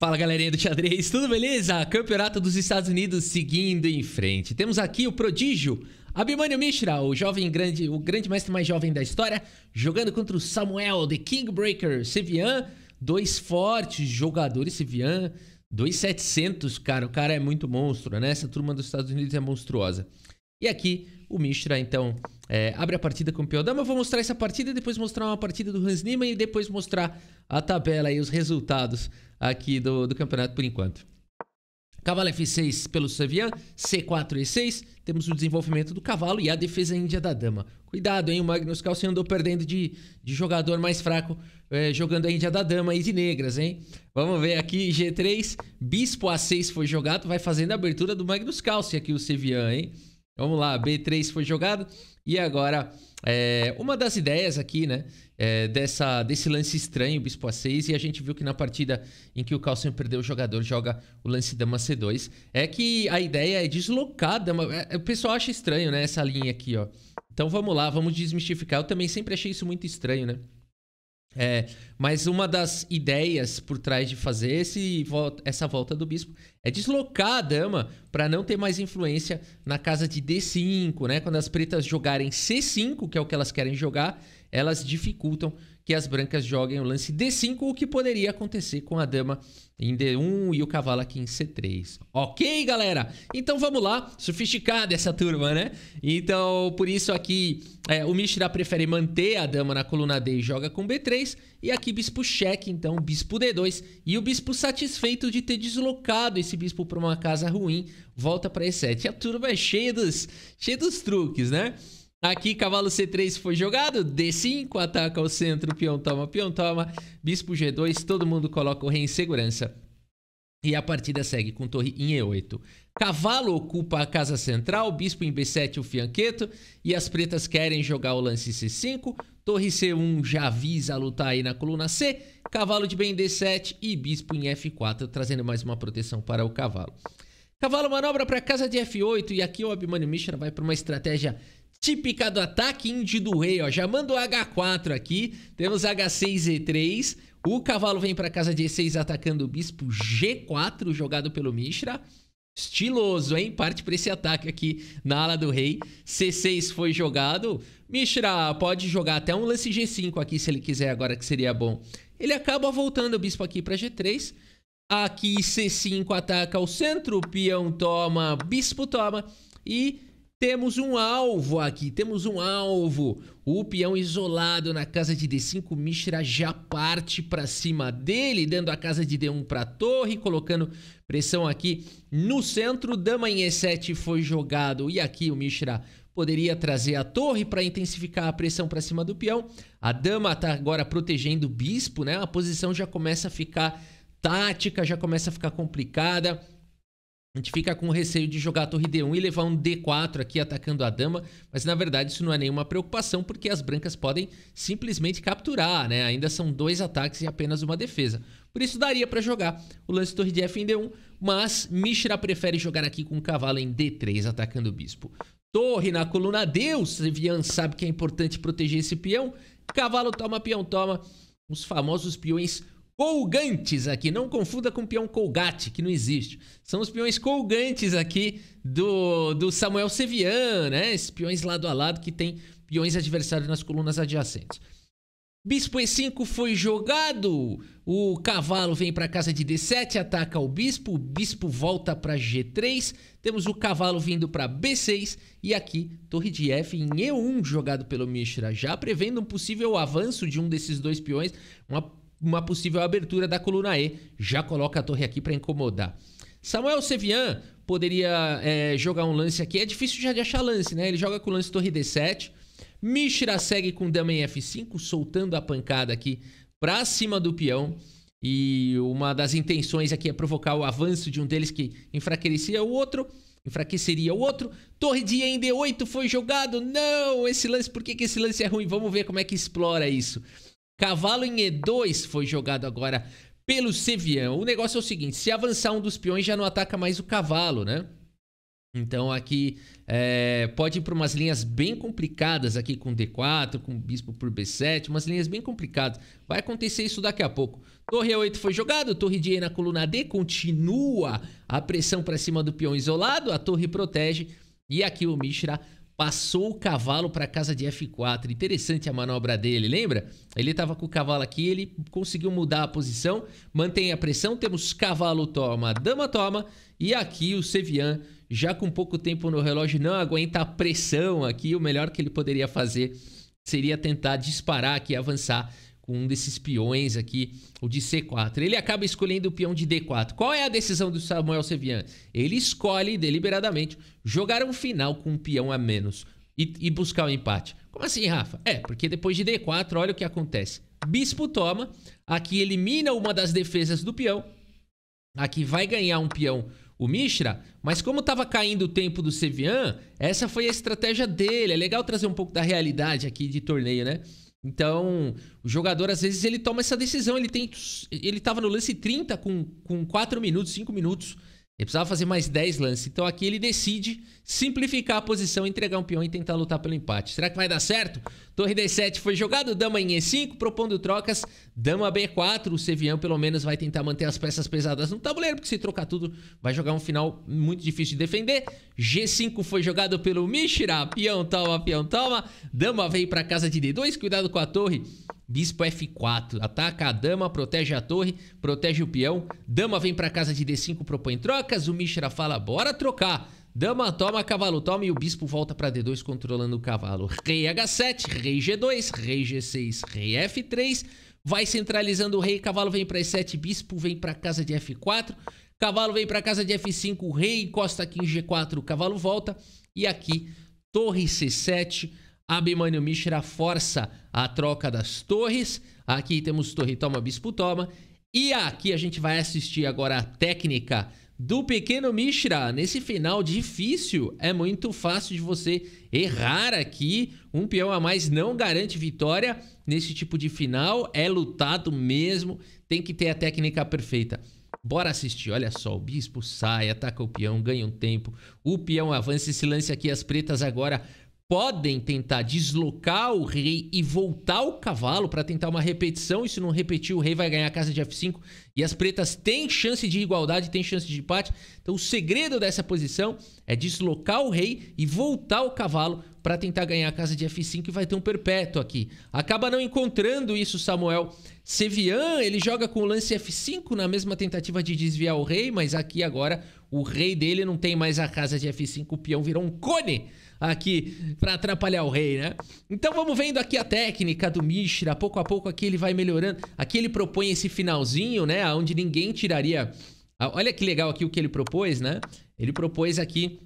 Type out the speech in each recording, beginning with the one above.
Fala galerinha do xadrez, tudo beleza? Campeonato dos Estados Unidos seguindo em frente. Temos aqui o prodígio Abhimanyu Mishra, o jovem grande, o grande mestre mais jovem da história, jogando contra o Samuel The Kingbreaker Sevian, dois fortes jogadores Sevian, 700, cara, o cara é muito monstro, né? Essa turma dos Estados Unidos é monstruosa. E aqui o Mishra, então, é, abre a partida com o Peodama. Eu vou mostrar essa partida, depois mostrar uma partida do Hans Niemann e depois mostrar a tabela e os resultados aqui do, do campeonato por enquanto. Cavalo F6 pelo Savian, C4 e 6. Temos o desenvolvimento do cavalo e a defesa índia da dama. Cuidado, hein? O Magnus Carlsen andou perdendo de, de jogador mais fraco é, jogando a índia da dama e de negras, hein? Vamos ver aqui, G3. Bispo A6 foi jogado, vai fazendo a abertura do Magnus Carlsen aqui o Sevian, hein? Vamos lá, B3 foi jogado. E agora, é, uma das ideias aqui, né? É, dessa, desse lance estranho, Bispo A6, e a gente viu que na partida em que o Carlsen perdeu o jogador, joga o lance Dama C2. É que a ideia é deslocar Dama. É, o pessoal acha estranho, né? Essa linha aqui, ó. Então vamos lá, vamos desmistificar. Eu também sempre achei isso muito estranho, né? É, mas uma das ideias por trás de fazer esse, essa volta do bispo é deslocar a dama para não ter mais influência na casa de D5, né? Quando as pretas jogarem C5, que é o que elas querem jogar, elas dificultam que as brancas joguem o lance D5, o que poderia acontecer com a dama em D1 e o cavalo aqui em C3. Ok, galera? Então vamos lá. Sofisticada essa turma, né? Então, por isso aqui, é, o Mishra prefere manter a dama na coluna D e joga com B3. E aqui bispo cheque, então bispo D2. E o bispo satisfeito de ter deslocado esse bispo para uma casa ruim, volta para E7. E a turma é cheia dos, cheia dos truques, né? Aqui, cavalo C3 foi jogado. D5, ataca ao centro, peão toma, peão toma. Bispo G2, todo mundo coloca o rei em segurança. E a partida segue com torre em E8. Cavalo ocupa a casa central, bispo em B7 o fianqueto. E as pretas querem jogar o lance C5. Torre C1 já visa lutar aí na coluna C. Cavalo de B D7 e bispo em F4, trazendo mais uma proteção para o cavalo. Cavalo manobra para casa de F8 e aqui o Abimani Mishra vai para uma estratégia típica do ataque índio do rei, ó. Já mandou H4 aqui. Temos H6E3. O cavalo vem para casa de E6 atacando o bispo G4, jogado pelo Mishra. Estiloso, hein? Parte para esse ataque aqui na ala do rei. C6 foi jogado. Mishra pode jogar até um lance G5 aqui se ele quiser agora, que seria bom. Ele acaba voltando o bispo aqui para G3. Aqui C5 ataca o centro, o peão toma, bispo toma. E temos um alvo aqui, temos um alvo. O peão isolado na casa de D5, Mishra já parte para cima dele, dando a casa de D1 para torre, colocando pressão aqui no centro. Dama em E7 foi jogado e aqui o Mishra poderia trazer a torre para intensificar a pressão para cima do peão. A dama está agora protegendo o bispo, né? A posição já começa a ficar tática, já começa a ficar complicada. A gente fica com receio de jogar a torre D1 e levar um D4 aqui atacando a dama, mas na verdade isso não é nenhuma preocupação, porque as brancas podem simplesmente capturar, né? Ainda são dois ataques e apenas uma defesa. Por isso daria para jogar o lance torre de F em D1, mas Mishra prefere jogar aqui com o cavalo em D3 atacando o bispo. Torre na coluna D, o Sevian sabe que é importante proteger esse peão. Cavalo toma, peão toma. Os famosos peões colgantes aqui. Não confunda com o peão colgate, que não existe. São os peões colgantes aqui do, do Samuel Sevian, né? Esses peões lado a lado que tem peões adversários nas colunas adjacentes. Bispo E5 foi jogado. O cavalo vem para casa de D7, ataca o bispo. O bispo volta para G3. Temos o cavalo vindo para B6. E aqui, torre de F em E1, jogado pelo Mishra. Já prevendo um possível avanço de um desses dois peões. Uma uma possível abertura da coluna E. Já coloca a torre aqui para incomodar. Samuel Sevian poderia é, jogar um lance aqui. É difícil já de achar lance, né? Ele joga com o lance torre D7. Mishra segue com dama em F5, soltando a pancada aqui para cima do peão. E uma das intenções aqui é provocar o avanço de um deles que enfraquecia o outro enfraqueceria o outro. Torre de em D8 foi jogado. Não, esse lance, por que, que esse lance é ruim? Vamos ver como é que explora isso. Cavalo em E2 foi jogado agora pelo Sevian. O negócio é o seguinte: se avançar um dos peões, já não ataca mais o cavalo, né? Então aqui é, pode ir para umas linhas bem complicadas aqui com D4, com bispo por B7, umas linhas bem complicadas. Vai acontecer isso daqui a pouco. Torre A8 foi jogado, torre de E na coluna D, continua a pressão para cima do peão isolado, a torre protege e aqui o Mishra passou o cavalo para casa de F4. Interessante a manobra dele, lembra? Ele estava com o cavalo aqui, ele conseguiu mudar a posição, mantém a pressão, temos cavalo toma, dama toma, e aqui o Sevian, já com pouco tempo no relógio, não aguenta a pressão aqui, o melhor que ele poderia fazer seria tentar disparar aqui, avançar com um desses peões aqui, o de C4. Ele acaba escolhendo o peão de D4. Qual é a decisão do Samuel Sevian? Ele escolhe deliberadamente jogar um final com um peão a menos e, e buscar o um empate. Como assim, Rafa? É, porque depois de D4, olha o que acontece. Bispo toma, aqui elimina uma das defesas do peão. Aqui vai ganhar um peão o Mishra, mas como estava caindo o tempo do Sevian, essa foi a estratégia dele. É legal trazer um pouco da realidade aqui de torneio, né? Então, o jogador, às vezes, ele toma essa decisão. Ele tem. Ele tava no lance 30 com, com 4 minutos, 5 minutos. Ele precisava fazer mais 10 lances. Então aqui ele decide simplificar a posição, entregar um peão e tentar lutar pelo empate. Será que vai dar certo? Torre D7 foi jogado, dama em E5, propondo trocas. Dama B4, o Sevian pelo menos vai tentar manter as peças pesadas no tabuleiro, porque se trocar tudo vai jogar um final muito difícil de defender. G5 foi jogado pelo Mishra, peão toma, peão toma. Dama veio para casa de D2, cuidado com a torre. Bispo F4. Ataca a dama, protege a torre, protege o peão. Dama vem pra casa de D5, propõe trocas. O Mishra fala, bora trocar. Dama toma, cavalo toma e o bispo volta para D2 controlando o cavalo. Rei H7, rei G2, rei G6, rei F3. Vai centralizando o rei, cavalo vem para E7, bispo vem para casa de F4. Cavalo vem para casa de F5, rei encosta aqui em G4, cavalo volta. E aqui, torre C7, Abimânio Mishra força a troca das torres. Aqui temos torre toma, bispo toma. E aqui a gente vai assistir agora a técnica do pequeno Mishra. Nesse final difícil, é muito fácil de você errar aqui. Um peão a mais não garante vitória nesse tipo de final. É lutado mesmo, tem que ter a técnica perfeita. Bora assistir, olha só, o bispo sai, ataca o peão, ganha um tempo. O peão avança e se lance aqui as pretas agora podem tentar deslocar o rei e voltar o cavalo para tentar uma repetição. E se não repetir, o rei vai ganhar a casa de F5. E as pretas têm chance de igualdade, têm chance de empate. Então o segredo dessa posição é deslocar o rei e voltar o cavalo para tentar ganhar a casa de F5 e vai ter um perpétuo aqui. Acaba não encontrando isso Samuel Sevian, ele joga com o lance F5 na mesma tentativa de desviar o rei, mas aqui agora o rei dele não tem mais a casa de F5, o peão virou um cone aqui para atrapalhar o rei, né? Então vamos vendo aqui a técnica do Mishra. Pouco a pouco aqui ele vai melhorando. Aqui ele propõe esse finalzinho, né? Onde ninguém tiraria... Ah, olha que legal aqui o que ele propôs, né? Ele propôs aqui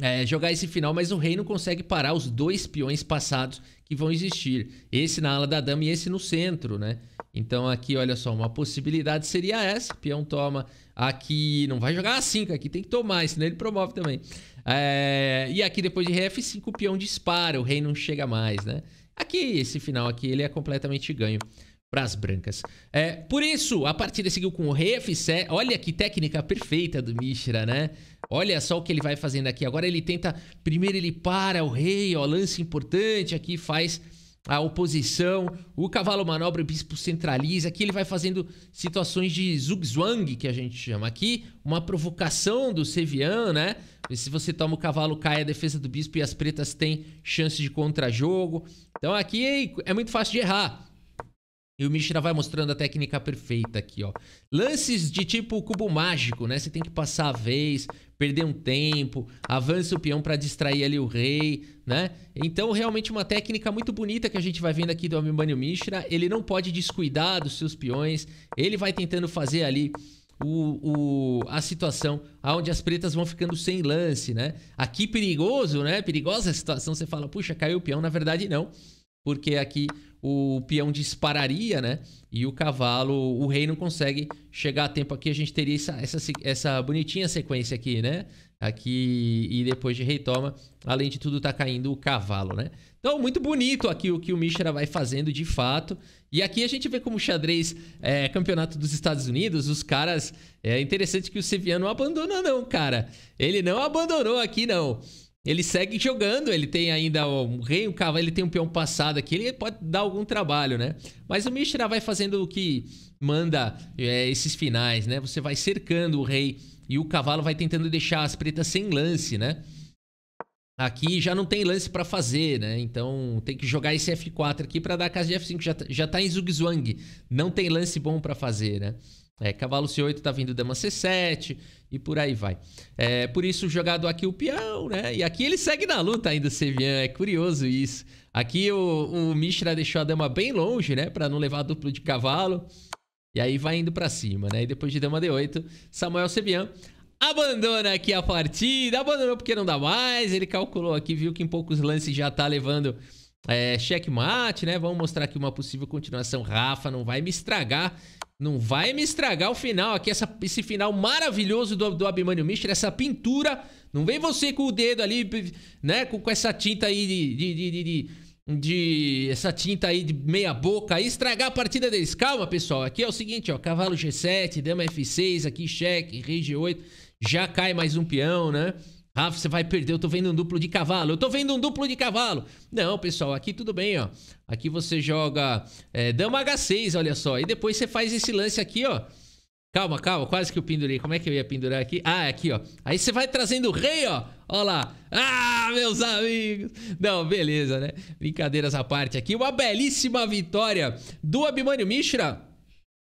é, jogar esse final, mas o rei não consegue parar os dois peões passados que vão existir. Esse na ala da dama e esse no centro, né? Então aqui, olha só, uma possibilidade seria essa. Peão toma aqui, não vai jogar a assim, 5, aqui tem que tomar, senão ele promove também. É, e aqui depois de rei F5, o peão dispara, o rei não chega mais, né? Aqui, esse final aqui, ele é completamente ganho para as brancas. É, por isso, a partida seguiu com o rei F7. Olha que técnica perfeita do Mishra, né? Olha só o que ele vai fazendo aqui. Agora ele tenta... Primeiro ele para o rei, ó, lance importante aqui, faz a oposição. O cavalo manobra, o bispo centraliza. Aqui ele vai fazendo situações de zugzwang, que a gente chama aqui. Uma provocação do Sevian, né? E se você toma o cavalo, cai a defesa do bispo e as pretas têm chance de contra-jogo. Então aqui é muito fácil de errar. E o Mishra vai mostrando a técnica perfeita aqui, ó. Lances de tipo cubo mágico, né? Você tem que passar a vez, perder um tempo, avança o peão para distrair ali o rei, né? Então, realmente uma técnica muito bonita que a gente vai vendo aqui do Abhimanyu Mishra. Ele não pode descuidar dos seus peões. Ele vai tentando fazer ali o, o, a situação onde as pretas vão ficando sem lance, né? Aqui perigoso, né? Perigosa a situação. Você fala, puxa, caiu o peão. Na verdade, não. Não porque aqui o peão dispararia, né? E o cavalo, o rei não consegue chegar a tempo aqui. A gente teria essa, essa, essa bonitinha sequência aqui, né? Aqui e depois de rei toma. Além de tudo, tá caindo o cavalo, né? Então, muito bonito aqui o que o Mishra vai fazendo de fato. E aqui a gente vê como o xadrez é, campeonato dos Estados Unidos, os caras. É interessante que o Seviano não abandona, não, cara. Ele não abandonou aqui, não. Ele segue jogando, ele tem ainda o rei, o cavalo, ele tem um peão passado aqui, ele pode dar algum trabalho, né? Mas o Mishra vai fazendo o que manda é, esses finais, né? Você vai cercando o rei e o cavalo vai tentando deixar as pretas sem lance, né? Aqui já não tem lance para fazer, né? Então tem que jogar esse F4 aqui para dar a casa de F5. Já, tá, já tá em Zugzwang. Não tem lance bom para fazer, né? É, cavalo C8 tá vindo dama C7 e por aí vai. É, por isso jogado aqui o peão, né? E aqui ele segue na luta ainda, Sevian. É curioso isso. Aqui o, o Mishra deixou a dama bem longe, né? Para não levar duplo de cavalo. E aí vai indo para cima, né? E depois de dama D8, Samuel Sevian abandona aqui a partida, abandonou porque não dá mais, ele calculou aqui, viu que em poucos lances já tá levando é, checkmate, né? Vamos mostrar aqui uma possível continuação. Rafa, não vai me estragar, não vai me estragar o final aqui, essa, esse final maravilhoso do, do Abimânio Mister, essa pintura, não vem você com o dedo ali, né, com, com essa tinta aí de, de, de, de de essa tinta aí de meia boca aí, estragar a partida deles. Calma, pessoal. Aqui é o seguinte, ó. Cavalo G7, dama F6, aqui cheque, rei G8 já cai mais um peão, né? Rafa, você vai perder, eu tô vendo um duplo de cavalo, eu tô vendo um duplo de cavalo. Não, pessoal, aqui tudo bem, ó. Aqui você joga é, dama H6, olha só. E depois você faz esse lance aqui, ó. Calma, calma, quase que eu pendurei. Como é que eu ia pendurar aqui? Ah, é aqui, ó. Aí você vai trazendo o rei, ó. Olha lá. Ah, meus amigos. Não, beleza, né? Brincadeiras à parte aqui. Uma belíssima vitória do Abimânio Mishra.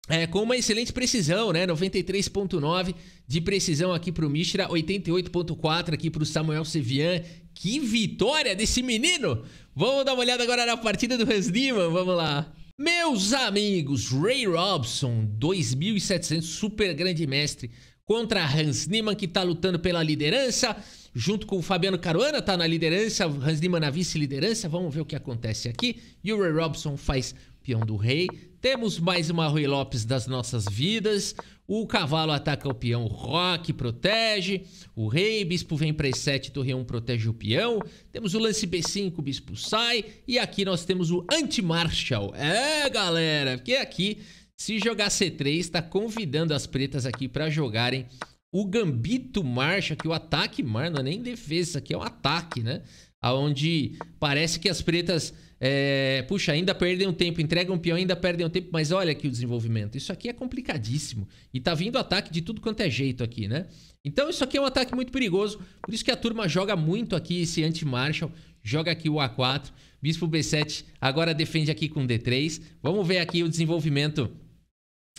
É, com uma excelente precisão, né? 93.9 de precisão aqui para o Mishra, 88.4 aqui para o Samuel Sevian. Que vitória desse menino! Vamos dar uma olhada agora na partida do Hans Niemann, vamos lá. Meus amigos, Ray Robson, 2.700, super grande mestre, contra Hans Niemann, que está lutando pela liderança, junto com o Fabiano Caruana, está na liderança, Hans Niemann na vice-liderança, vamos ver o que acontece aqui. E o Ray Robson faz peão do rei, temos mais uma Rui Lopes das nossas vidas. O cavalo ataca o peão, o rock protege. O rei, bispo vem para E7, torre 1 protege o peão. Temos o lance B5, bispo sai. E aqui nós temos o anti-marshal. É, galera, porque aqui, se jogar C3, está convidando as pretas aqui para jogarem o gambito marcha, que é o ataque mano não é nem defesa, isso aqui é um ataque, né? aonde parece que as pretas, é, puxa, ainda perdem um tempo, entregam um peão, ainda perdem um tempo, mas olha aqui o desenvolvimento. Isso aqui é complicadíssimo. E tá vindo ataque de tudo quanto é jeito aqui, né? Então isso aqui é um ataque muito perigoso, por isso que a turma joga muito aqui esse anti-marshal, joga aqui o A4, bispo B7, agora defende aqui com D3. Vamos ver aqui o desenvolvimento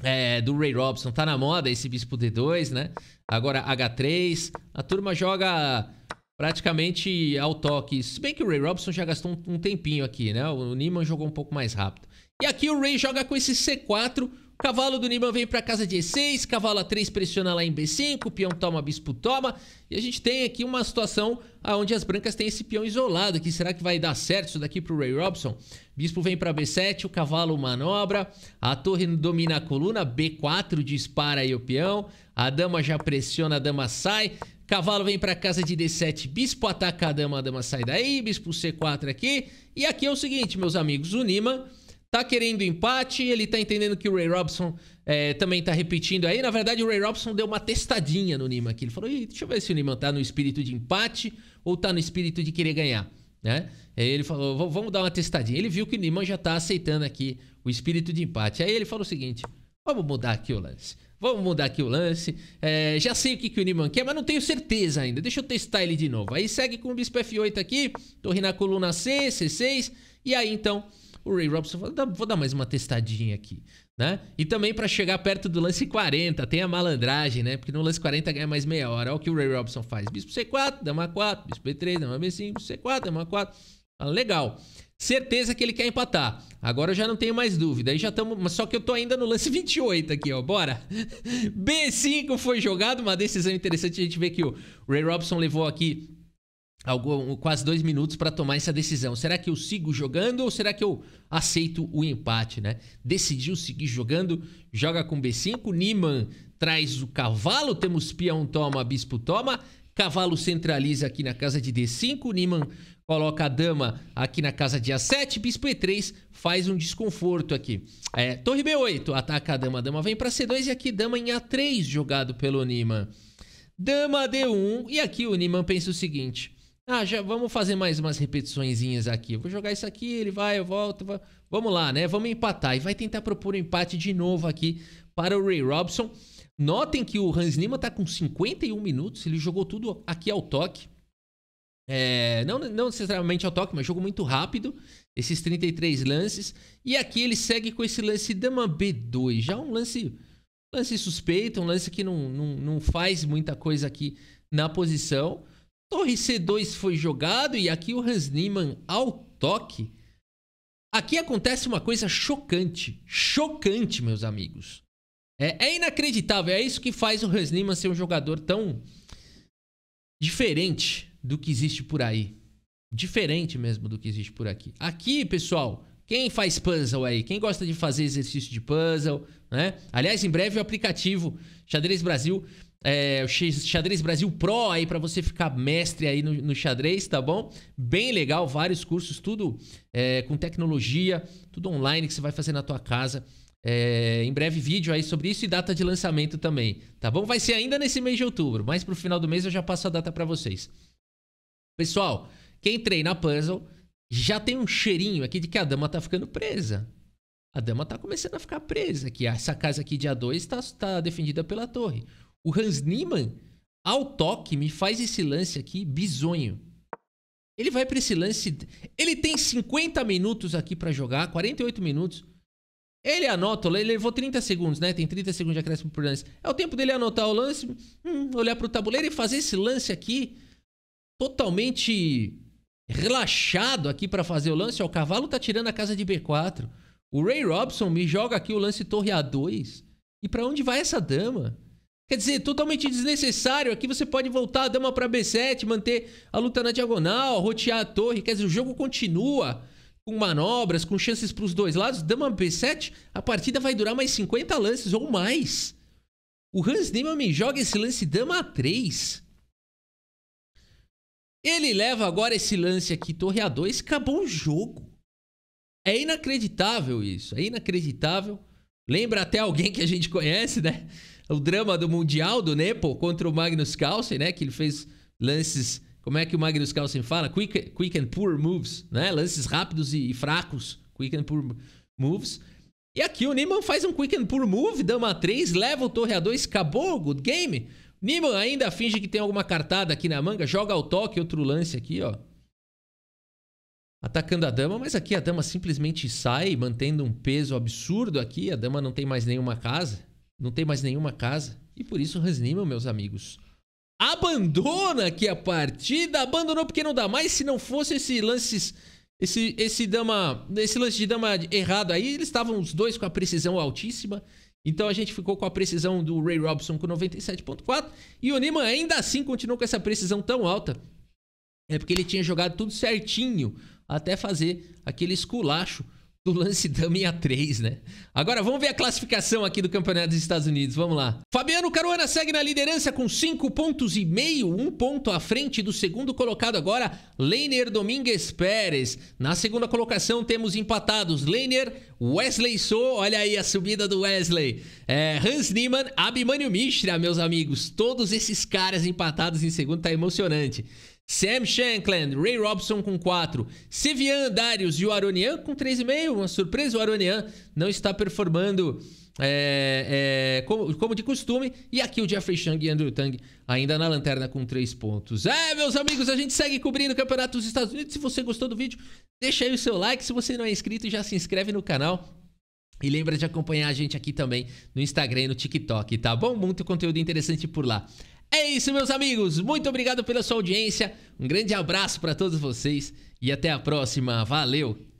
é, do Ray Robson. Tá na moda esse bispo D2, né? Agora H3, a turma joga praticamente ao toque. Se bem que o Ray Robson já gastou um, um tempinho aqui, né? O Niman jogou um pouco mais rápido. E aqui o Ray joga com esse C4. O cavalo do Niman vem para casa de E6, cavalo A3 pressiona lá em B5, o peão toma, bispo toma. E a gente tem aqui uma situação onde as brancas têm esse peão isolado aqui. Será que vai dar certo isso daqui pro Ray Robson? Bispo vem para B7, o cavalo manobra, a torre domina a coluna, B4 dispara aí o peão, a dama já pressiona, a dama sai. Cavalo vem para casa de D7, bispo ataca a dama, a dama sai daí, bispo C4 aqui. E aqui é o seguinte, meus amigos, o Nima tá querendo empate, ele tá entendendo que o Ray Robson é, também tá repetindo aí. Na verdade, o Ray Robson deu uma testadinha no Nima aqui. Ele falou, deixa eu ver se o Nima tá no espírito de empate ou tá no espírito de querer ganhar, né? Aí ele falou, vamos dar uma testadinha. Ele viu que o Nima já tá aceitando aqui o espírito de empate. Aí ele falou o seguinte, vamos mudar aqui o lance. Vamos mudar aqui o lance. É, já sei o que, que o Niman quer, mas não tenho certeza ainda. Deixa eu testar ele de novo. Aí segue com o bispo F8 aqui. Torre na coluna C, C6. E aí, então, o Ray Robson fala, vou dar mais uma testadinha aqui. Né? E também para chegar perto do lance 40, tem a malandragem, né? Porque no lance 40 ganha mais meia hora. Olha o que o Ray Robson faz. Bispo C4, dama 4, bispo B3, dama B5, C4, dama 4. Ah, legal. Certeza que ele quer empatar. Agora eu já não tenho mais dúvida. Aí já estamos. só que eu tô ainda no lance 28 aqui, ó. Bora! B5 foi jogado. Uma decisão interessante. A gente vê que o Ray Robson levou aqui algum, quase dois minutos para tomar essa decisão. Será que eu sigo jogando ou será que eu aceito o empate, né? Decidiu seguir jogando, joga com B5, Niman traz o cavalo, temos peão toma, bispo toma, cavalo centraliza aqui na casa de D5, Niman coloca a dama aqui na casa de A7, bispo E3, faz um desconforto aqui. É, torre B8, ataca a dama, a dama vem para C2 e aqui dama em A3 jogado pelo Niman. Dama D1 e aqui o Niman pensa o seguinte... Ah, já vamos fazer mais umas repetiçõezinhas aqui. vou jogar isso aqui, ele vai, eu volto. Vai. Vamos lá, né? Vamos empatar. E vai tentar propor um empate de novo aqui para o Ray Robson. Notem que o Hans Niman está com 51 minutos, ele jogou tudo aqui ao toque. É, não, não necessariamente ao toque, mas jogo muito rápido. Esses 33 lances. E aqui ele segue com esse lance Dama B2. Já um lance, lance suspeito, um lance que não, não, não faz muita coisa aqui na posição. Torre C2 foi jogado e aqui o Hans Niemann ao toque. Aqui acontece uma coisa chocante. Chocante, meus amigos. É, é inacreditável. É isso que faz o Hans Niemann ser um jogador tão diferente do que existe por aí. Diferente mesmo do que existe por aqui. Aqui, pessoal, quem faz puzzle aí? Quem gosta de fazer exercício de puzzle, né? Aliás, em breve o aplicativo Xadrez Brasil, é, o Xadrez Brasil Pro aí para você ficar mestre aí no, no, xadrez, tá bom? Bem legal, vários cursos, tudo é, com tecnologia, tudo online que você vai fazer na tua casa. É, em breve vídeo aí sobre isso e data de lançamento também, tá bom? Vai ser ainda nesse mês de outubro, mas pro final do mês eu já passo a data para vocês. Pessoal, quem treina puzzle já tem um cheirinho aqui de que a dama tá ficando presa. A dama tá começando a ficar presa, que essa casa aqui de A2 está tá defendida pela torre. O Hans Niemann, ao toque, me faz esse lance aqui bizonho. Ele vai para esse lance. Ele tem 50 minutos aqui para jogar, 48 minutos. Ele anota, ele levou 30 segundos, né? Tem 30 segundos de acréscimo por lance. É o tempo dele anotar o lance, hum, olhar para o tabuleiro e fazer esse lance aqui totalmente relaxado aqui para fazer o lance. Ó, o cavalo tá tirando a casa de B4. O Ray Robson me joga aqui o lance torre A2. E para onde vai essa dama? Quer dizer, totalmente desnecessário. Aqui você pode voltar a dama para B7, manter a luta na diagonal, rotear a torre. Quer dizer, o jogo continua com manobras, com chances para os dois lados. Dama B7, a partida vai durar mais 50 lances ou mais. O Hans Niemann me joga esse lance dama A3. Ele leva agora esse lance aqui, Torreador, e acabou o jogo. É inacreditável isso, é inacreditável. Lembra até alguém que a gente conhece, né? O drama do Mundial do Nepo contra o Magnus Carlsen, né? Que ele fez lances, como é que o Magnus Carlsen fala? Quick, quick and poor moves, né? Lances rápidos e, e fracos. Quick and poor moves. E aqui o Neyman faz um quick and poor move, dama 3, leva o torre a 2, acabou, good game. Niman ainda finge que tem alguma cartada aqui na manga, joga o toque, outro lance aqui, ó. Atacando a dama, mas aqui a dama simplesmente sai, mantendo um peso absurdo aqui. A dama não tem mais nenhuma casa. Não tem mais nenhuma casa. E por isso Hans Niman, meus amigos, abandona aqui a partida. Abandonou porque não dá mais. Se não fosse esse lance, esse, esse, dama, esse lance de dama errado aí, eles estavam os dois com a precisão altíssima. Então a gente ficou com a precisão do Ray Robson com 97.4 e o Neyman ainda assim continuou com essa precisão tão alta. É porque ele tinha jogado tudo certinho até fazer aquele esculacho do lance A3, né? Agora vamos ver a classificação aqui do Campeonato dos Estados Unidos, vamos lá. Fabiano Caruana segue na liderança com 5 pontos e meio, um ponto à frente do segundo colocado agora, Leiner Domingues Pérez. Na segunda colocação temos empatados Leiner, Wesley Sou, olha aí a subida do Wesley. É, Hans Niemann, Abimânio Mishra, meus amigos. Todos esses caras empatados em segundo, tá emocionante. Sam Shankland, Ray Robson com 4, Sevian Darius e o Aronian com 3,5. Uma surpresa, o Aronian não está performando é, é, como, como, de costume. E aqui o Jeffrey Chang e Andrew Tang ainda na lanterna com 3 pontos. É, meus amigos, a gente segue cobrindo o Campeonato dos Estados Unidos. Se você gostou do vídeo, deixa aí o seu like. Se você não é inscrito, já se inscreve no canal. E lembra de acompanhar a gente aqui também no Instagram e no TikTok, tá bom? Muito conteúdo interessante por lá. É isso, meus amigos. Muito obrigado pela sua audiência. Um grande abraço para todos vocês e até a próxima. Valeu!